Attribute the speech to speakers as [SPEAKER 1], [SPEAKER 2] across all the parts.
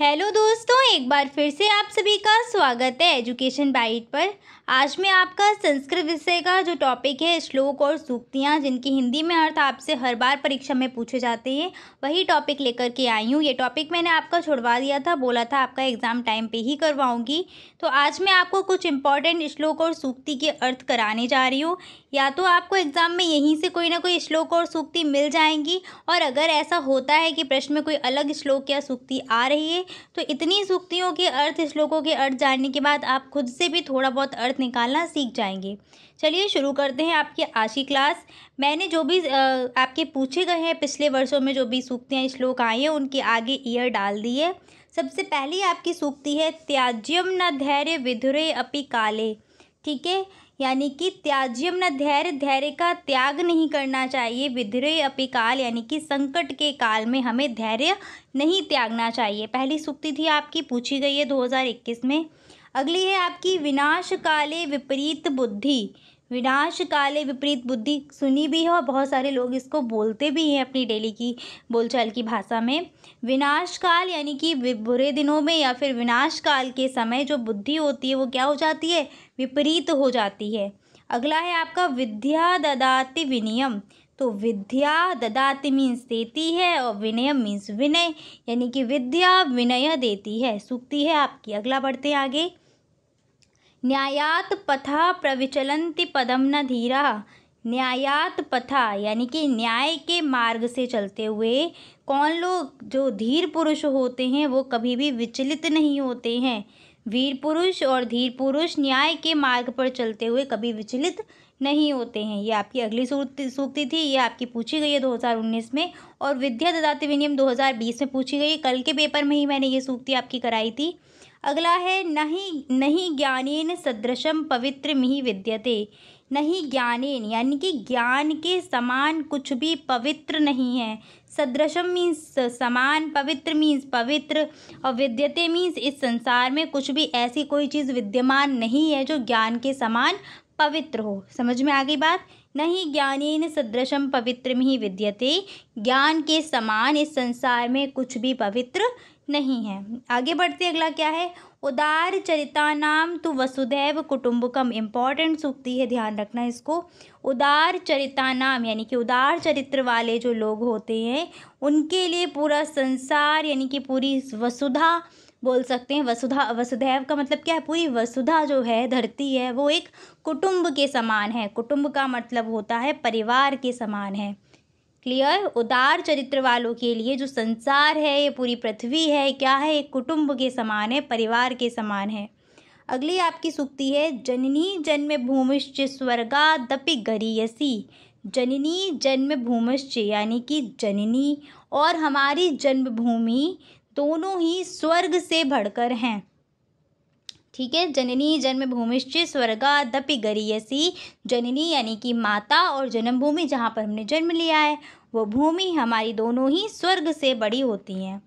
[SPEAKER 1] hello दोस्तों एक बार फिर से आप सभी का स्वागत है एजुकेशन बाइट पर आज मैं आपका संस्कृत विषय का जो टॉपिक है श्लोक और सूक्तियाँ जिनकी हिंदी में अर्थ आपसे हर बार परीक्षा में पूछे जाते हैं वही टॉपिक लेकर के आई हूँ ये टॉपिक मैंने आपका छुड़वा दिया था बोला था आपका एग्ज़ाम टाइम पे ही करवाऊँगी तो आज मैं आपको कुछ इंपॉर्टेंट श्लोक और सूक्ति के अर्थ कराने जा रही हूँ या तो आपको एग्ज़ाम में यहीं से कोई ना कोई श्लोक और सूक्ति मिल जाएंगी और अगर ऐसा होता है कि प्रश्न में कोई अलग श्लोक या सूक्ति आ रही है तो इतनी सूक्तियों के अर्थ श्लोकों के अर्थ जानने के बाद आप खुद से भी थोड़ा बहुत अर्थ निकालना सीख जाएंगे चलिए शुरू करते हैं आपकी आज की क्लास मैंने जो भी आपके पूछे गए हैं पिछले वर्षों में जो भी सूक्तियाँ श्लोक आई हैं उनके आगे ईयर डाल दी है सबसे पहली आपकी सूक्ति है त्याज्यम न धैर्य विधुरे अपि काले ठीक है यानी कि त्याज्यम न धैर्य धैर्य का त्याग नहीं करना चाहिए विद्रोह अपिकाल यानी कि संकट के काल में हमें धैर्य नहीं त्यागना चाहिए पहली सुक्ति थी आपकी पूछी गई है 2021 में अगली है आपकी विनाश काले विपरीत बुद्धि विनाश काले विपरीत बुद्धि सुनी भी है और बहुत सारे लोग इसको बोलते भी हैं अपनी डेली की बोलचाल की भाषा में विनाश काल यानी कि बुरे दिनों में या फिर विनाश काल के समय जो बुद्धि होती है वो क्या हो जाती है विपरीत हो जाती है अगला है आपका विद्या ददाति विनियम तो विद्या ददाति मीन्स देती है और विनय मीन्स विनय यानी कि विद्या विनय देती है सूखती है आपकी अगला बढ़ते हैं आगे न्यायात पथा प्रविचलंति पदम न धीरा न्यायात पथा यानी कि न्याय के मार्ग से चलते हुए कौन लोग जो धीर पुरुष होते हैं वो कभी भी विचलित नहीं होते हैं वीर पुरुष और धीर पुरुष न्याय के मार्ग पर चलते हुए कभी विचलित नहीं होते हैं ये आपकी अगली सूक्ति थी ये आपकी पूछी गई है 2019 में और विद्या ददाति विनियम 2020 में पूछी गई कल के पेपर में ही मैंने ये सूक्ति आपकी कराई थी अगला है नहीं नहीं ज्ञानेन सदृशम पवित्र ही विद्यते नहीं ज्ञानेन यानी कि ज्ञान के समान कुछ भी पवित्र नहीं है सदृशम मीन्स समान पवित्र मीन्स पवित्र और विद्यते मीन्स इस संसार में कुछ भी ऐसी कोई चीज़ विद्यमान नहीं है जो ज्ञान के समान पवित्र हो समझ में आ गई बात नहीं ज्ञानेन सदृशम पवित्र में ही विद्यते ज्ञान के समान इस संसार में कुछ भी पवित्र नहीं है आगे बढ़ते अगला क्या है उदार चरिता नाम तो वसुधैव कुटुंबकम इम्पॉर्टेंट सूक्ति है ध्यान रखना इसको उदार चरिता नाम यानी कि उदार चरित्र वाले जो लोग होते हैं उनके लिए पूरा संसार यानी कि पूरी वसुधा बोल सकते हैं वसुधा वसुधैव का मतलब क्या है पूरी वसुधा जो है धरती है वो एक कुटुंब के समान है कुटुंब का मतलब होता है परिवार के समान है क्लियर उदार चरित्र वालों के लिए जो संसार है ये पूरी पृथ्वी है क्या है एक कुटुंब के समान है परिवार के समान है अगली आपकी सुक्ति है जननी जन्म भूमिश्च स्वर्गा दपि गरीयसी जननी जन्म भूमिश्च यानी कि जननी और हमारी जन्मभूमि दोनों ही स्वर्ग से बढ़कर हैं ठीक है जननी स्वर्गा दपि गरीयसी जननी यानी कि माता और जन्मभूमि जहाँ पर हमने जन्म लिया है वो भूमि हमारी दोनों ही स्वर्ग से बड़ी होती हैं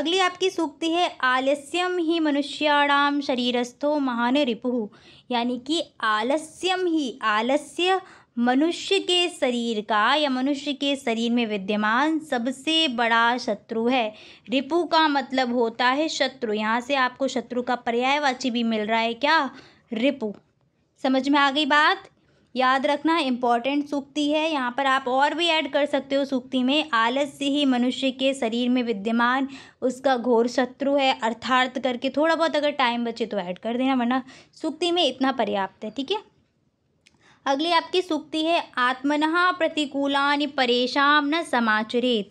[SPEAKER 1] अगली आपकी सूक्ति है आलस्यम ही मनुष्याणाम शरीरस्थो महान रिपु यानी कि आलस्यम ही आलस्य मनुष्य के शरीर का या मनुष्य के शरीर में विद्यमान सबसे बड़ा शत्रु है रिपु का मतलब होता है शत्रु यहाँ से आपको शत्रु का पर्यायवाची भी मिल रहा है क्या रिपु समझ में आ गई बात याद रखना इम्पॉर्टेंट सूक्ति है यहाँ पर आप और भी ऐड कर सकते हो सूक्ति में आलस्य ही मनुष्य के शरीर में विद्यमान उसका घोर शत्रु है अर्थार्थ करके थोड़ा बहुत अगर टाइम बचे तो ऐड कर देना वरना सूक्ति में इतना पर्याप्त है ठीक है अगली आपकी सूक्ति है आत्मन प्रतिकूलानि परेशान न समाचरित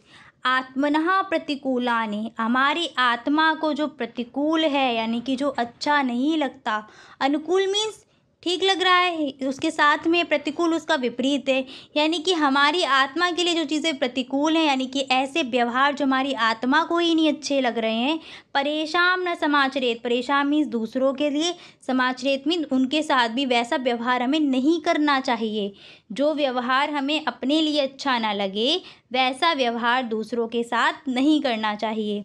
[SPEAKER 1] आत्मन प्रतिकूलानि हमारी आत्मा को जो प्रतिकूल है यानी कि जो अच्छा नहीं लगता अनुकूल मीन्स ठीक लग रहा है उसके साथ में प्रतिकूल उसका विपरीत है यानी कि हमारी आत्मा के लिए जो चीज़ें प्रतिकूल हैं यानी कि ऐसे व्यवहार जो हमारी आत्मा को ही नहीं अच्छे लग रहे हैं परेशान न समाचरेत परेशान मीन्स दूसरों के लिए समाचरेत मीन उनके साथ भी वैसा व्यवहार हमें नहीं करना चाहिए जो व्यवहार हमें अपने लिए अच्छा ना लगे वैसा व्यवहार दूसरों के साथ नहीं करना चाहिए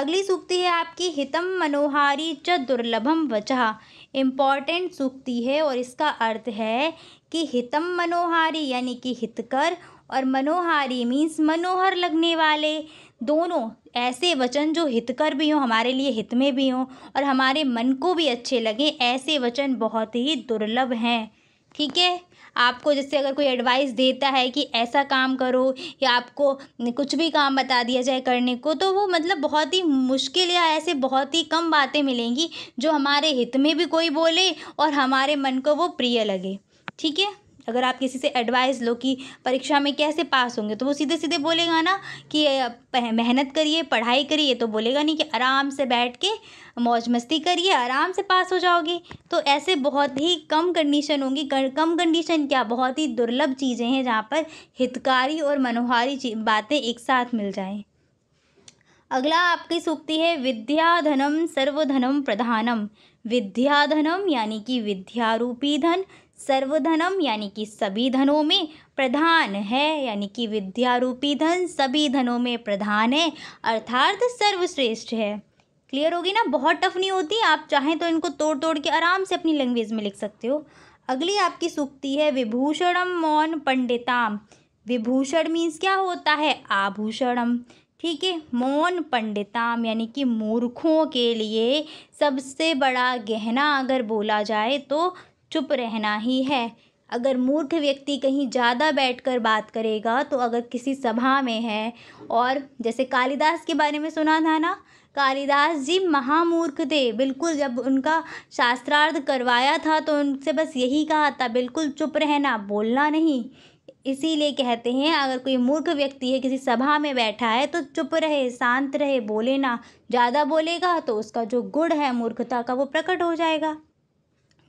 [SPEAKER 1] अगली सूक्ति है आपकी हितम मनोहारी च दुर्लभम वचहा इम्पॉर्टेंट सूक्ति है और इसका अर्थ है कि हितम मनोहारी यानी कि हितकर और मनोहारी मीन्स मनोहर लगने वाले दोनों ऐसे वचन जो हितकर भी हों हमारे लिए हित में भी हों और हमारे मन को भी अच्छे लगें ऐसे वचन बहुत ही दुर्लभ हैं ठीक है आपको जैसे अगर कोई एडवाइस देता है कि ऐसा काम करो या आपको कुछ भी काम बता दिया जाए करने को तो वो मतलब बहुत ही मुश्किल या ऐसे बहुत ही कम बातें मिलेंगी जो हमारे हित में भी कोई बोले और हमारे मन को वो प्रिय लगे ठीक है अगर आप किसी से एडवाइस लो कि परीक्षा में कैसे पास होंगे तो वो सीधे सीधे बोलेगा ना कि मेहनत करिए पढ़ाई करिए तो बोलेगा नहीं कि आराम से बैठ के मौज मस्ती करिए आराम से पास हो जाओगे तो ऐसे बहुत ही कम कंडीशन होंगी कम कंडीशन क्या बहुत ही दुर्लभ चीज़ें हैं जहाँ पर हितकारी और मनोहारी बातें एक साथ मिल जाएँ अगला आपकी सूक्ति है विद्याधनम सर्वधनम प्रधानम विद्याधनम यानी कि विद्यारूपी धन सर्वधनम यानी कि सभी धनों में प्रधान है यानी कि विद्यारूपी धन सभी धनों में प्रधान है अर्थात सर्वश्रेष्ठ है क्लियर होगी ना बहुत टफ नहीं होती आप चाहें तो इनको तोड़ तोड़ के आराम से अपनी लैंग्वेज में लिख सकते हो अगली आपकी सूक्ति है विभूषणम मौन पंडिताम विभूषण मीन्स क्या होता है आभूषणम ठीक है मौन पंडिताम यानी कि मूर्खों के लिए सबसे बड़ा गहना अगर बोला जाए तो चुप रहना ही है अगर मूर्ख व्यक्ति कहीं ज़्यादा बैठकर बात करेगा तो अगर किसी सभा में है और जैसे कालिदास के बारे में सुना था ना कालिदास जी महामूर्ख थे बिल्कुल जब उनका शास्त्रार्थ करवाया था तो उनसे बस यही कहा था बिल्कुल चुप रहना बोलना नहीं इसीलिए कहते हैं अगर कोई मूर्ख व्यक्ति है किसी सभा में बैठा है तो चुप रहे शांत रहे बोले ना ज़्यादा बोलेगा तो उसका जो गुड़ है मूर्खता का वो प्रकट हो जाएगा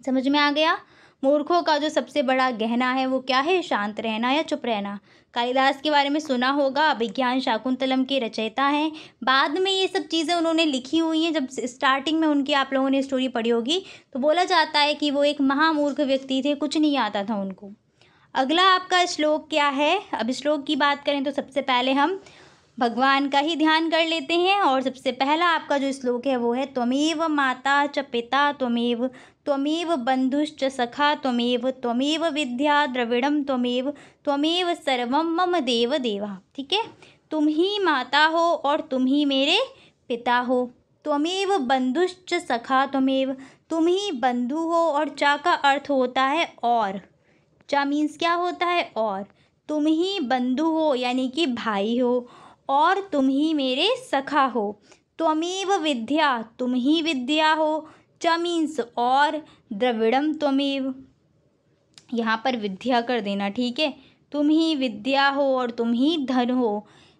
[SPEAKER 1] समझ में आ गया मूर्खों का जो सबसे बड़ा गहना है वो क्या है शांत रहना या चुप रहना कालिदास के बारे में सुना होगा अभिज्ञान शाकुंतलम के रचयिता हैं बाद में ये सब चीज़ें उन्होंने लिखी हुई हैं जब स्टार्टिंग में उनकी आप लोगों ने स्टोरी पढ़ी होगी तो बोला जाता है कि वो एक महामूर्ख व्यक्ति थे कुछ नहीं आता था उनको अगला आपका श्लोक क्या है अब श्लोक की बात करें तो सबसे पहले हम भगवान का ही ध्यान कर लेते हैं और सबसे पहला आपका जो श्लोक है वो है त्वमेव माता च पिता त्वमेव त्वमेव बंधुश्च सखा त्वमेव त्वमेव विद्या द्रविड़म त्वमेव त्वमेव सर्वम मम देव देवा ठीक है तुम ही माता हो और तुम ही मेरे पिता हो त्वमेव बंधुश्च सखा त्वमेव तुम ही बंधु हो और चा का अर्थ होता है और चा मीन्स क्या होता है और तुम ही बंधु हो यानी कि भाई हो और तुम ही मेरे सखा हो त्वमेव विद्या तुम ही विद्या हो च मीन्स और द्रविड़म त्वमेव यहाँ पर विद्या कर देना ठीक है तुम ही विद्या हो और तुम ही धन हो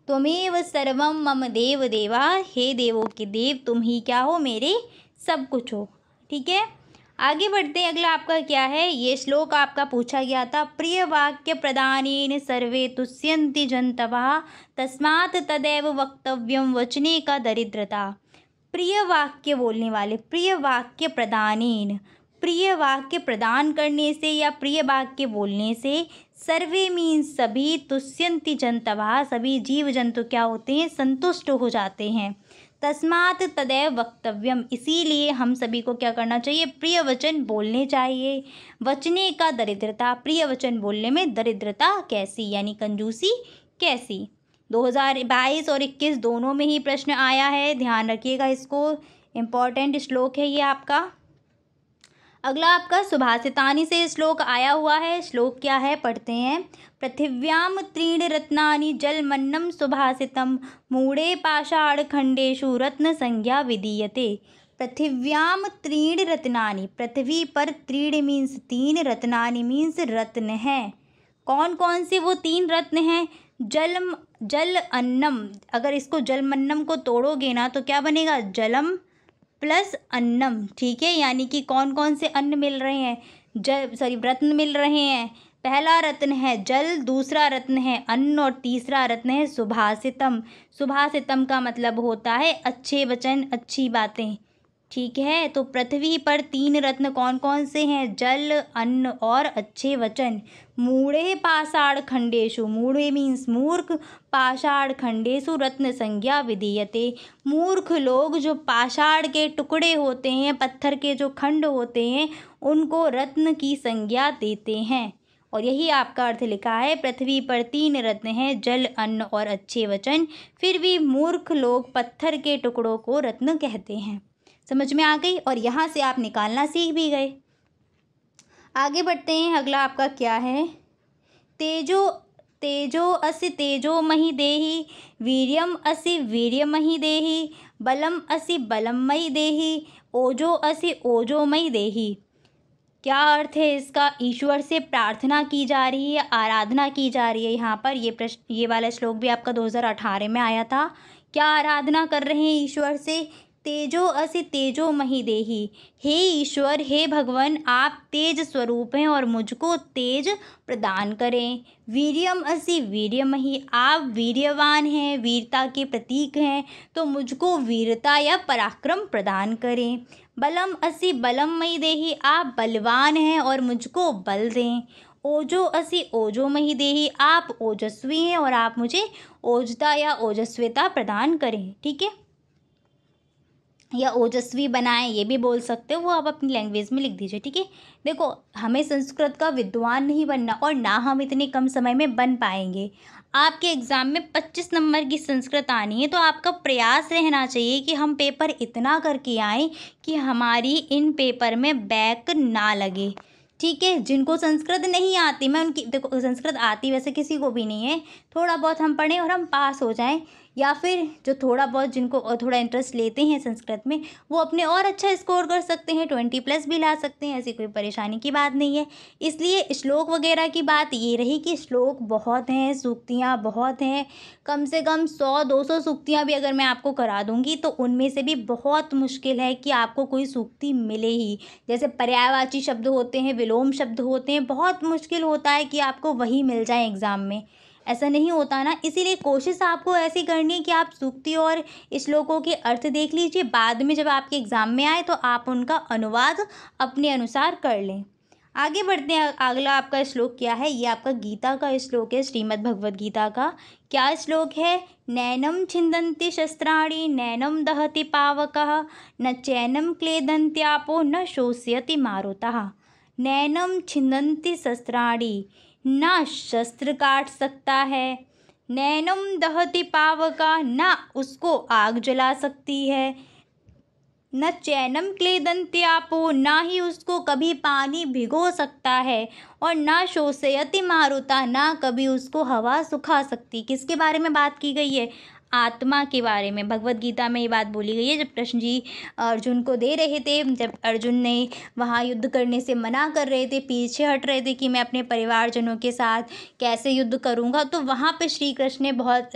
[SPEAKER 1] त्वमेव सर्वम मम देव देवा हे देवो के देव तुम ही क्या हो मेरे सब कुछ हो ठीक है आगे बढ़ते हैं अगला आपका क्या है ये श्लोक आपका पूछा गया था प्रिय वाक्य प्रदान सर्वे तुष्यंति जनतवा तस्मात तदैव वक्तव्यम वचने का दरिद्रता प्रिय वाक्य बोलने वाले प्रिय वाक्य प्रदान प्रिय वाक्य प्रदान करने से या प्रिय वाक्य बोलने से सर्वे मीन सभी तुष्यंति जनतवा सभी जीव जंतु क्या होते हैं संतुष्ट हो जाते हैं तस्मात तदैव वक्तव्यम इसीलिए हम सभी को क्या करना चाहिए प्रिय वचन बोलने चाहिए वचने का दरिद्रता प्रिय वचन बोलने में दरिद्रता कैसी यानी कंजूसी कैसी 2022 और 21 दोनों में ही प्रश्न आया है ध्यान रखिएगा इसको इम्पॉर्टेंट श्लोक है ये आपका अगला आपका सुभाषितानी से श्लोक आया हुआ है श्लोक क्या है पढ़ते हैं पृथिव्याम त्रीण जल जलमन्नम सुभाषितम मूढ़े पाषाणखंडेशु रत्न संज्ञा विधीयते पृथिव्याम त्रीण रत्नानी पृथ्वी पर त्रीण मीन्स तीन रत्नानी मीन्स रत्न हैं कौन कौन से वो तीन रत्न हैं जल जल अन्नम अगर इसको जलमन्नम को तोड़ोगे ना तो क्या बनेगा जलम प्लस अन्नम ठीक है यानी कि कौन कौन से अन्न मिल रहे हैं जल सॉरी रत्न मिल रहे हैं पहला रत्न है जल दूसरा रत्न है अन्न और तीसरा रत्न है सुभाषितम सुभाषितम का मतलब होता है अच्छे वचन अच्छी बातें ठीक है तो पृथ्वी पर तीन रत्न कौन कौन से हैं जल अन्न और अच्छे वचन मूढ़े पाषाण खंडेशु मूढ़े मीन्स मूर्ख पाषाण खंडेशु रत्न संज्ञा विधीयते मूर्ख लोग जो पाषाण के टुकड़े होते हैं पत्थर के जो खंड होते हैं उनको रत्न की संज्ञा देते हैं और यही आपका अर्थ लिखा है पृथ्वी पर तीन रत्न हैं जल अन्न और अच्छे वचन फिर भी मूर्ख लोग पत्थर के टुकड़ों को रत्न कहते हैं समझ में आ गई और यहाँ से आप निकालना सीख भी गए आगे बढ़ते हैं अगला आपका क्या है तेजो तेजो अस तेजो मही देही वीर्यम असि वीर्यमही देही बलम असि बलमयी देही ओजो असि ओजोमयी देही क्या अर्थ है इसका ईश्वर से प्रार्थना की जा रही है आराधना की जा रही है यहाँ पर ये प्रश्न ये वाला श्लोक भी आपका 2018 में आया था क्या आराधना कर रहे हैं ईश्वर से तेजो असि तेजो मही देही हे ईश्वर हे भगवान आप तेज स्वरूप हैं और मुझको तेज प्रदान करें वीरियम असि वीर्यमही आप वीर्यवान हैं वीरता के प्रतीक हैं तो मुझको वीरता या पराक्रम प्रदान करें बलम असि बलम मही देही आप बलवान हैं और मुझको बल दें ओजो असि ओजो मही देही आप ओजस्वी हैं और आप मुझे ओजता या ओजस्विता प्रदान करें ठीक है या ओजस्वी बनाएं ये भी बोल सकते हो वो आप अपनी लैंग्वेज में लिख दीजिए ठीक है देखो हमें संस्कृत का विद्वान नहीं बनना और ना हम इतने कम समय में बन पाएंगे आपके एग्ज़ाम में पच्चीस नंबर की संस्कृत आनी है तो आपका प्रयास रहना चाहिए कि हम पेपर इतना करके आएँ कि हमारी इन पेपर में बैक ना लगे ठीक है जिनको संस्कृत नहीं आती मैं उनकी देखो संस्कृत आती वैसे किसी को भी नहीं है थोड़ा बहुत हम पढ़ें और हम पास हो जाएं या फिर जो थोड़ा बहुत जिनको और थोड़ा इंटरेस्ट लेते हैं संस्कृत में वो अपने और अच्छा स्कोर कर सकते हैं ट्वेंटी प्लस भी ला सकते हैं ऐसी कोई परेशानी की बात नहीं है इसलिए श्लोक वगैरह की बात ये रही कि श्लोक बहुत हैं सूक्तियाँ बहुत हैं कम से कम सौ दो सौ सूक्तियाँ भी अगर मैं आपको करा दूँगी तो उनमें से भी बहुत मुश्किल है कि आपको कोई सूक्ति मिले ही जैसे पर्यायवाची शब्द होते हैं विलोम शब्द होते हैं बहुत मुश्किल होता है कि आपको वही मिल जाए एग्ज़ाम में ऐसा नहीं होता ना इसीलिए कोशिश आपको ऐसी करनी है कि आप सूक्ति और श्लोकों के अर्थ देख लीजिए बाद में जब आपके एग्ज़ाम में आए तो आप उनका अनुवाद अपने अनुसार कर लें आगे बढ़ते हैं अगला आपका श्लोक क्या है ये आपका गीता का श्लोक है श्रीमद् भगवद गीता का क्या श्लोक है नैनम छिंदंती शस्त्राणी नैनम दहति पावक न चैनम क्लेदंत्यापो न शोष्यति मारुता नैनम छिंदंती शस्त्राणी ना शस्त्र काट सकता है नैनम दहति पावका ना उसको आग जला सकती है न चैनम क्लेदंत आपो ना ही उसको कभी पानी भिगो सकता है और ना शोषयति मारुता ना कभी उसको हवा सुखा सकती किसके बारे में बात की गई है आत्मा के बारे में भगवद गीता में ये बात बोली गई है जब कृष्ण जी अर्जुन को दे रहे थे जब अर्जुन ने वहाँ युद्ध करने से मना कर रहे थे पीछे हट रहे थे कि मैं अपने परिवारजनों के साथ कैसे युद्ध करूँगा तो वहाँ पर श्री कृष्ण ने बहुत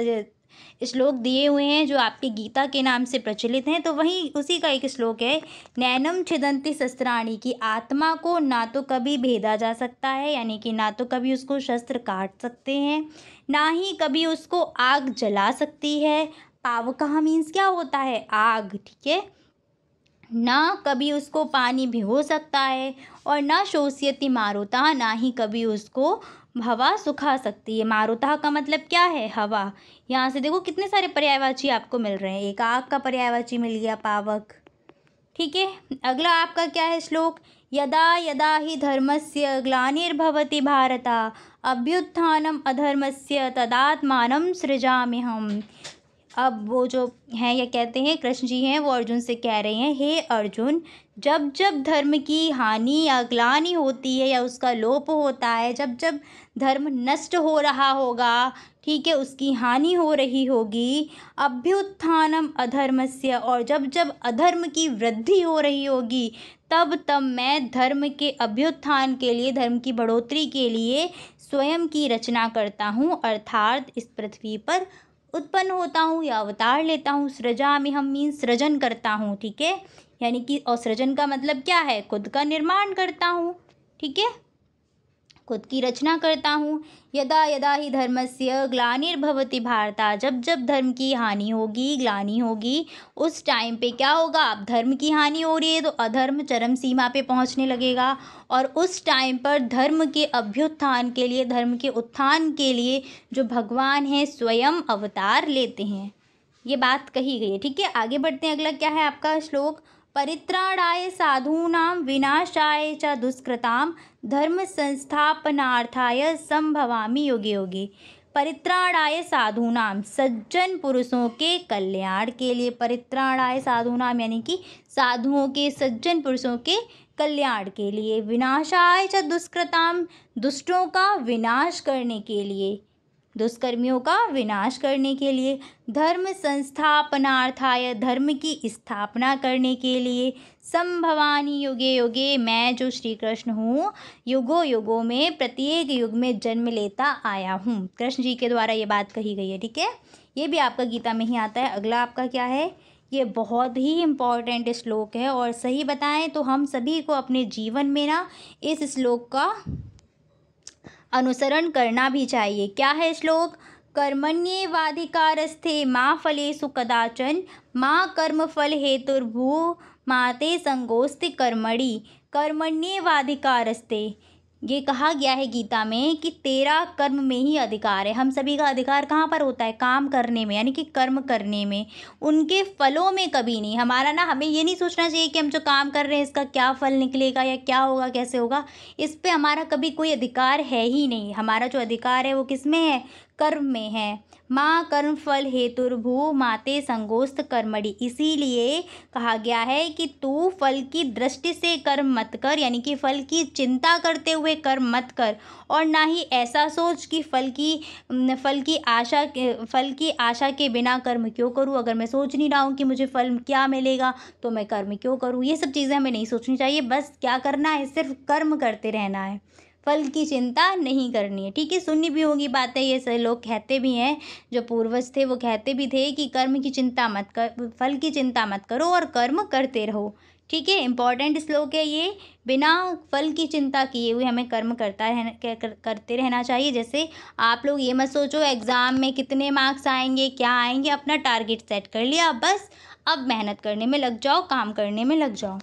[SPEAKER 1] श्लोक दिए हुए हैं जो आपके गीता के नाम से प्रचलित हैं तो वहीं उसी का एक श्लोक है नैनम छिदंती शस्त्राणी की आत्मा को ना तो कभी भेदा जा सकता है यानी कि ना तो कभी उसको शस्त्र काट सकते हैं ना ही कभी उसको आग जला सकती है पावकहा मीन्स क्या होता है आग ठीक है ना कभी उसको पानी भिगो सकता है और ना शोषियती मारोता ना ही कभी उसको हवा सुखा सकती है मारुता का मतलब क्या है हवा यहाँ से देखो कितने सारे पर्यायवाची आपको मिल रहे हैं एक आग का पर्यायवाची मिल गया पावक ठीक है अगला आपका क्या है श्लोक यदा यदा ही धर्म से ग्लानिर्भवती भारत अभ्युत्थानम से तदात्मान हम अब वो जो हैं या कहते हैं कृष्ण जी हैं वो अर्जुन से कह रहे हैं हे अर्जुन जब जब धर्म की हानि या ग्लानि होती है या उसका लोप होता है जब जब धर्म नष्ट हो रहा होगा ठीक है उसकी हानि हो रही होगी अभ्युत्थानम अधर्मस्य और जब जब अधर्म की वृद्धि हो रही होगी तब तब मैं धर्म के अभ्युत्थान के लिए धर्म की बढ़ोतरी के लिए स्वयं की रचना करता हूँ अर्थात इस पृथ्वी पर उत्पन्न होता हूँ या अवतार लेता हूँ सृजा में हम मीन सृजन करता हूँ ठीक है यानी कि और सृजन का मतलब क्या है खुद का निर्माण करता हूँ ठीक है खुद की रचना करता हूँ यदा यदा ही धर्म से ग्लानिर्भवती भारता जब जब धर्म की हानि होगी ग्लानि होगी उस टाइम पे क्या होगा अब धर्म की हानि हो रही है तो अधर्म चरम सीमा पे पहुँचने लगेगा और उस टाइम पर धर्म के अभ्युत्थान के लिए धर्म के उत्थान के लिए जो भगवान हैं स्वयं अवतार लेते हैं ये बात कही गई है ठीक है आगे बढ़ते हैं अगला क्या है आपका श्लोक परित्राणाय साधूना विनाशाय च धर्म संस्थापनार्थाय संभवामी योगे योगे परित्राणाय साधूनाम सज्जन पुरुषों के कल्याण के लिए परित्राणाय साधूनाम यानी कि साधुओं के सज्जन पुरुषों के कल्याण के लिए विनाशाय च दुष्कृताम दुष्टों का विनाश करने के लिए दुष्कर्मियों का विनाश करने के लिए धर्म संस्थापनार्थाय धर्म की स्थापना करने के लिए संभवानी युगे युगे मैं जो श्री कृष्ण हूँ युगो युगों में प्रत्येक युग में जन्म लेता आया हूँ कृष्ण जी के द्वारा ये बात कही गई है ठीक है ये भी आपका गीता में ही आता है अगला आपका क्या है ये बहुत ही इम्पॉर्टेंट श्लोक है और सही बताएं तो हम सभी को अपने जीवन में ना इस श्लोक का अनुसरण करना भी चाहिए क्या है श्लोक कर्मण्येवाधिकारस्थे माँ फले कदाचन माँ कर्म फल हेतुर्भू माते संगोस्ति कर्मणि कर्मण्येवाधिकारस्थे ये कहा गया है गीता में कि तेरा कर्म में ही अधिकार है हम सभी का अधिकार कहाँ पर होता है काम करने में यानी कि कर्म करने में उनके फलों में कभी नहीं हमारा ना हमें ये नहीं सोचना चाहिए कि हम जो काम कर रहे हैं इसका क्या फल निकलेगा या क्या होगा कैसे होगा इस पर हमारा कभी कोई अधिकार है ही नहीं हमारा जो अधिकार है वो किस में है कर्म में है माँ कर्म फल हेतुर्भू माते संगोस्त कर्मणि इसीलिए कहा गया है कि तू फल की दृष्टि से कर्म मत कर यानी कि फल की चिंता करते हुए कर्म मत कर और ना ही ऐसा सोच कि फल की फल की आशा फल की आशा के बिना कर्म क्यों करूँ अगर मैं सोच नहीं रहा हूँ कि मुझे फल क्या मिलेगा तो मैं कर्म क्यों करूँ ये सब चीज़ें हमें नहीं सोचनी चाहिए बस क्या करना है सिर्फ कर्म करते रहना है फल की चिंता नहीं करनी है ठीक है सुननी भी होगी बातें ये सभी लोग कहते भी हैं जो पूर्वज थे वो कहते भी थे कि कर्म की चिंता मत कर फल की चिंता मत करो और कर्म करते रहो ठीक है इंपॉर्टेंट श्लोक है ये बिना फल की चिंता किए हुए हमें कर्म करता रहना कर, करते रहना चाहिए जैसे आप लोग ये मत सोचो एग्ज़ाम में कितने मार्क्स आएंगे क्या आएंगे अपना टारगेट सेट कर लिया बस अब मेहनत करने में लग जाओ काम करने में लग जाओ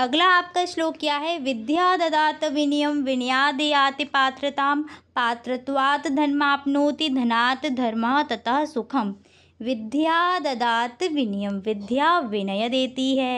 [SPEAKER 1] अगला आपका श्लोक क्या है विद्या ददात विनियम विनयादयाति पात्रता पात्रत्वात् धनमापनोति धनात् धर्म ततः सुखम विद्या ददात विनियम विद्या विनय देती है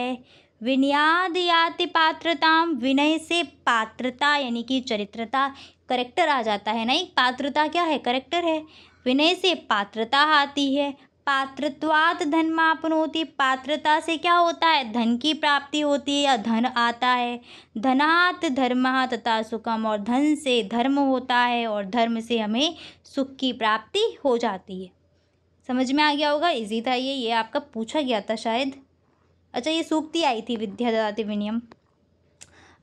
[SPEAKER 1] विनयाद याति पात्रता विनय से पात्रता यानी कि चरित्रता करेक्टर आ जाता है नहीं पात्रता क्या है करेक्टर है विनय से पात्रता आती है पात्रत्वात धन होती पात्रता से क्या होता है धन की प्राप्ति होती है या धन आता है धनात धर्म तथा सुखम और धन से धर्म होता है और धर्म से हमें सुख की प्राप्ति हो जाती है समझ में आ गया होगा इजी था ये ये आपका पूछा गया था शायद अच्छा ये सूक्ति आई थी विद्यादाति विनियम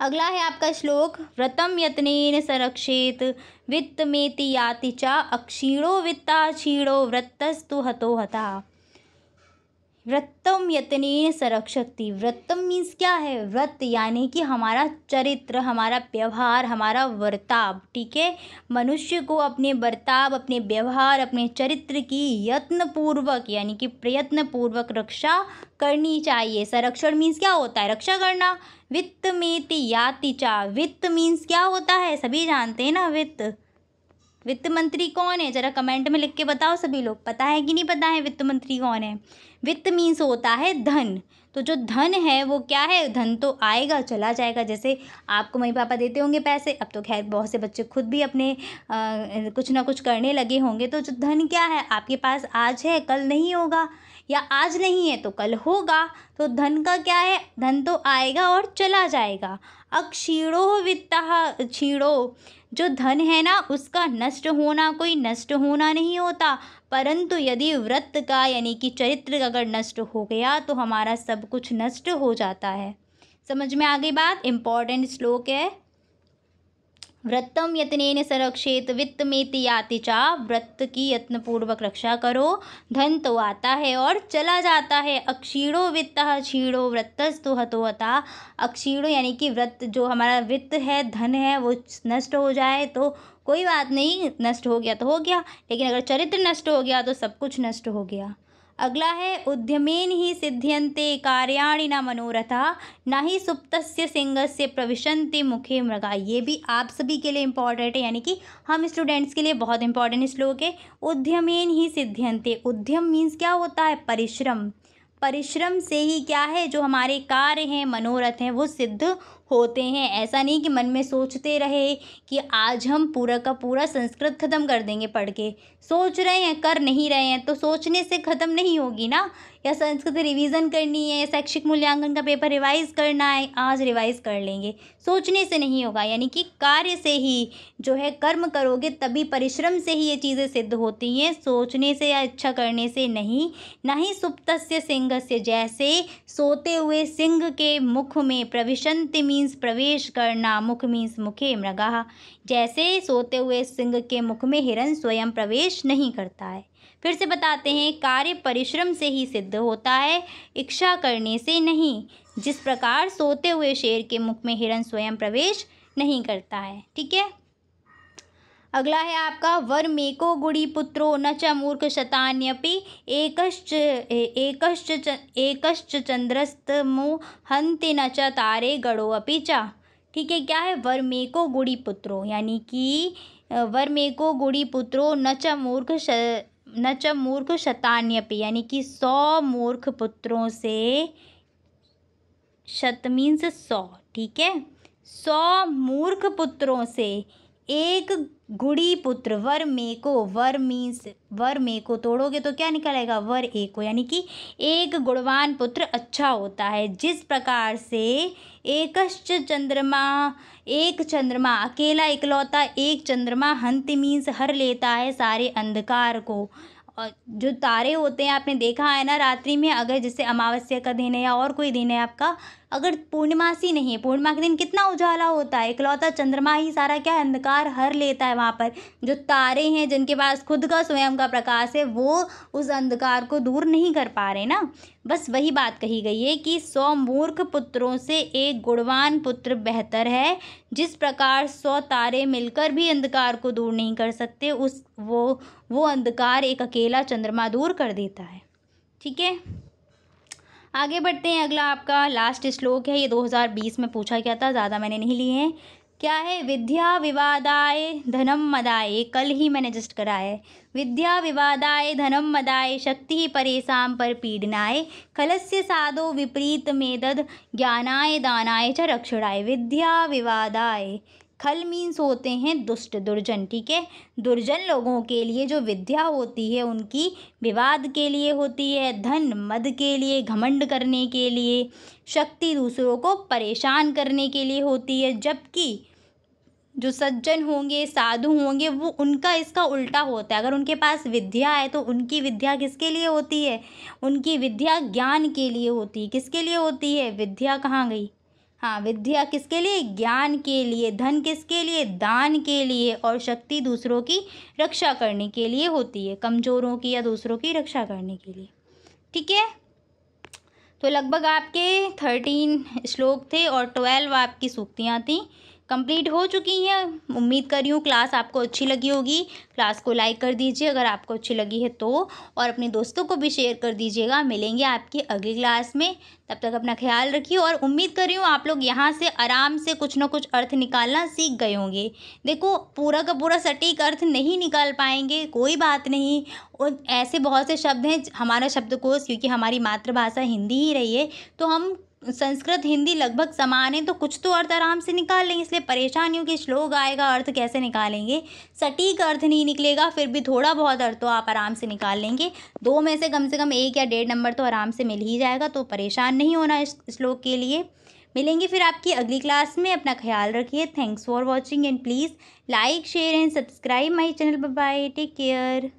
[SPEAKER 1] अगला है आपका श्लोक व्रतम यत्नेन संरक्षित वित्त में याति चा अक्षीणो वित्ता क्षीणो व्रतस्तु हतो हता व्रतम यतने सरक्षक्ति व्रतम मीन्स क्या है व्रत यानी कि हमारा चरित्र हमारा व्यवहार हमारा वर्ताव ठीक है मनुष्य को अपने बर्ताव अपने व्यवहार अपने चरित्र की यत्नपूर्वक यानी कि प्रयत्नपूर्वक रक्षा करनी चाहिए संरक्षण मीन्स क्या होता है रक्षा करना वित्त में याति चा वित्त मीन्स क्या होता है सभी जानते हैं ना वित्त वित्त मंत्री कौन है ज़रा कमेंट में लिख के बताओ सभी लोग पता है कि नहीं पता है वित्त मंत्री कौन है वित्त मीन्स होता है धन तो जो धन है वो क्या है धन तो आएगा चला जाएगा जैसे आपको मम्मी पापा देते होंगे पैसे अब तो खैर बहुत से बच्चे खुद भी अपने आ, कुछ ना कुछ करने लगे होंगे तो जो धन क्या है आपके पास आज है कल नहीं होगा या आज नहीं है तो कल होगा तो धन का क्या है धन तो आएगा और चला जाएगा अक्षीणो वित्ता क्षीणो जो धन है ना उसका नष्ट होना कोई नष्ट होना नहीं होता परंतु यदि व्रत का यानी कि चरित्र अगर नष्ट हो गया तो हमारा सब कुछ नष्ट हो जाता है समझ में आ गई बात इम्पॉर्टेंट श्लोक है व्रतम यत्न संरक्षित वित्त में याति चा व्रत की यत्न पूर्वक रक्षा करो धन तो आता है और चला जाता है अक्षीणो वित्त क्षीणो व्रतस्तु हतो हता अक्षीणो यानी कि व्रत जो हमारा वित्त है धन है वो नष्ट हो जाए तो कोई बात नहीं नष्ट हो गया तो हो गया लेकिन अगर चरित्र नष्ट हो गया तो सब कुछ नष्ट हो गया अगला है उद्यमेन ही सिद्ध्यंते कार्याणि न मनोरथा न ही सुप्त सिंह से प्रविशंति मुखे मृगा ये भी आप सभी के लिए इम्पॉर्टेंट है यानी कि हम स्टूडेंट्स के लिए बहुत इंपॉर्टेंट श्लोक है उद्यमेन ही सिद्ध्यंते उद्यम मीन्स क्या होता है परिश्रम परिश्रम से ही क्या है जो हमारे कार्य हैं मनोरथ हैं वो सिद्ध होते हैं ऐसा नहीं कि मन में सोचते रहे कि आज हम पूरा का पूरा संस्कृत ख़त्म कर देंगे पढ़ के सोच रहे हैं कर नहीं रहे हैं तो सोचने से ख़त्म नहीं होगी ना या संस्कृत रिवीजन करनी है शैक्षिक मूल्यांकन का पेपर रिवाइज़ करना है आज रिवाइज़ कर लेंगे सोचने से नहीं होगा यानी कि कार्य से ही जो है कर्म करोगे तभी परिश्रम से ही ये चीज़ें सिद्ध होती हैं सोचने से या इच्छा करने से नहीं ना ही सुप्तस्य सिंह से जैसे सोते हुए सिंह के मुख में प्रविशंति मीन्स प्रवेश करना मुख मीन्स मुखे मृगा जैसे सोते हुए सिंह के मुख में हिरण स्वयं प्रवेश नहीं करता है फिर से बताते हैं कार्य परिश्रम से ही सिद्ध होता है इच्छा करने से नहीं जिस प्रकार सोते हुए शेर के मुख में हिरण स्वयं प्रवेश नहीं करता है ठीक है अगला है आपका वर गुड़ी पुत्रो न च मूर्ख शतान्यपि एक एक एकश्च चंद्रस्तमो हंति न च तारे गड़ो अपि च ठीक है क्या है वर्मेको गुड़ीपुत्रो यानी कि वर्मेको गुड़ीपुत्रो न च मूर्ख न च मूर्ख शतान्यपि यानी कि सौ मूर्ख पुत्रों से शत मीन्स सौ ठीक है सौ मूर्ख पुत्रों से एक गुड़ी पुत्र वर मे को वर मीन्स वर मे को तोड़ोगे तो क्या निकलेगा वर ए को यानी कि एक गुणवान पुत्र अच्छा होता है जिस प्रकार से एकश्च चंद्रमा एक चंद्रमा अकेला इकलौता एक चंद्रमा हंत मीन्स हर लेता है सारे अंधकार को और जो तारे होते हैं आपने देखा है ना रात्रि में अगर जैसे अमावस्या का दिन है या और कोई दिन है आपका अगर पूर्णिमासी नहीं है पूर्णिमा के दिन कितना उजाला होता है इकलौता चंद्रमा ही सारा क्या है अंधकार हर लेता है वहाँ पर जो तारे हैं जिनके पास खुद का स्वयं का प्रकाश है वो उस अंधकार को दूर नहीं कर पा रहे ना बस वही बात कही गई है कि सौ मूर्ख पुत्रों से एक गुणवान पुत्र बेहतर है जिस प्रकार सौ तारे मिलकर भी अंधकार को दूर नहीं कर सकते उस वो वो अंधकार एक अकेला चंद्रमा दूर कर देता है ठीक है आगे बढ़ते हैं अगला आपका लास्ट श्लोक है ये 2020 में पूछा गया था ज़्यादा मैंने नहीं लिए हैं क्या है विद्या विवादाय धनम मदाय कल ही मैंने जस्ट करा है विद्या विवादाय धनम मदाय शक्ति ही परेशान पर पीड़नाए खलस्य साधो विपरीत मेदद ज्ञानाय दानाय च रक्षणाय विद्या विवादाय खल मीन्स होते हैं दुष्ट दुर्जन ठीक है दुर्जन लोगों के लिए जो विद्या होती है उनकी विवाद के लिए होती है धन मद के लिए घमंड करने के लिए शक्ति दूसरों को परेशान करने के लिए होती है जबकि जो सज्जन होंगे साधु होंगे वो उनका इसका उल्टा होता है अगर उनके पास विद्या है तो उनकी विद्या किसके लिए होती है उनकी विद्या ज्ञान के लिए होती है किसके लिए होती है विद्या कहाँ गई हाँ विद्या किसके लिए ज्ञान के लिए धन किसके लिए दान के लिए और शक्ति दूसरों की रक्षा करने के लिए होती है कमज़ोरों की या दूसरों की रक्षा करने के लिए ठीक है तो लगभग आपके थर्टीन श्लोक थे और ट्वेल्व आपकी सूक्तियाँ थीं कंप्लीट हो चुकी हैं उम्मीद करी हूँ क्लास आपको अच्छी लगी होगी क्लास को लाइक कर दीजिए अगर आपको अच्छी लगी है तो और अपने दोस्तों को भी शेयर कर दीजिएगा मिलेंगे आपकी अगली क्लास में तब तक अपना ख्याल रखिए और उम्मीद कर रही हूँ आप लोग यहाँ से आराम से कुछ ना कुछ अर्थ निकालना सीख गए होंगे देखो पूरा का पूरा सटीक अर्थ नहीं निकाल पाएंगे कोई बात नहीं और ऐसे बहुत से शब्द हैं हमारा शब्दकोश क्योंकि हमारी मातृभाषा हिंदी ही रही है तो हम संस्कृत हिंदी लगभग समान है तो कुछ तो अर्थ आराम से निकाल लेंगे इसलिए परेशान हूँ कि श्लोक आएगा अर्थ कैसे निकालेंगे सटीक अर्थ नहीं निकलेगा फिर भी थोड़ा बहुत अर्थ तो आप आराम से निकाल लेंगे दो में से कम से कम एक या डेढ़ नंबर तो आराम से मिल ही जाएगा तो परेशान नहीं होना इस श्लोक के लिए मिलेंगे फिर आपकी अगली क्लास में अपना ख्याल रखिए thanks for watching and please like share and subscribe my channel bye take care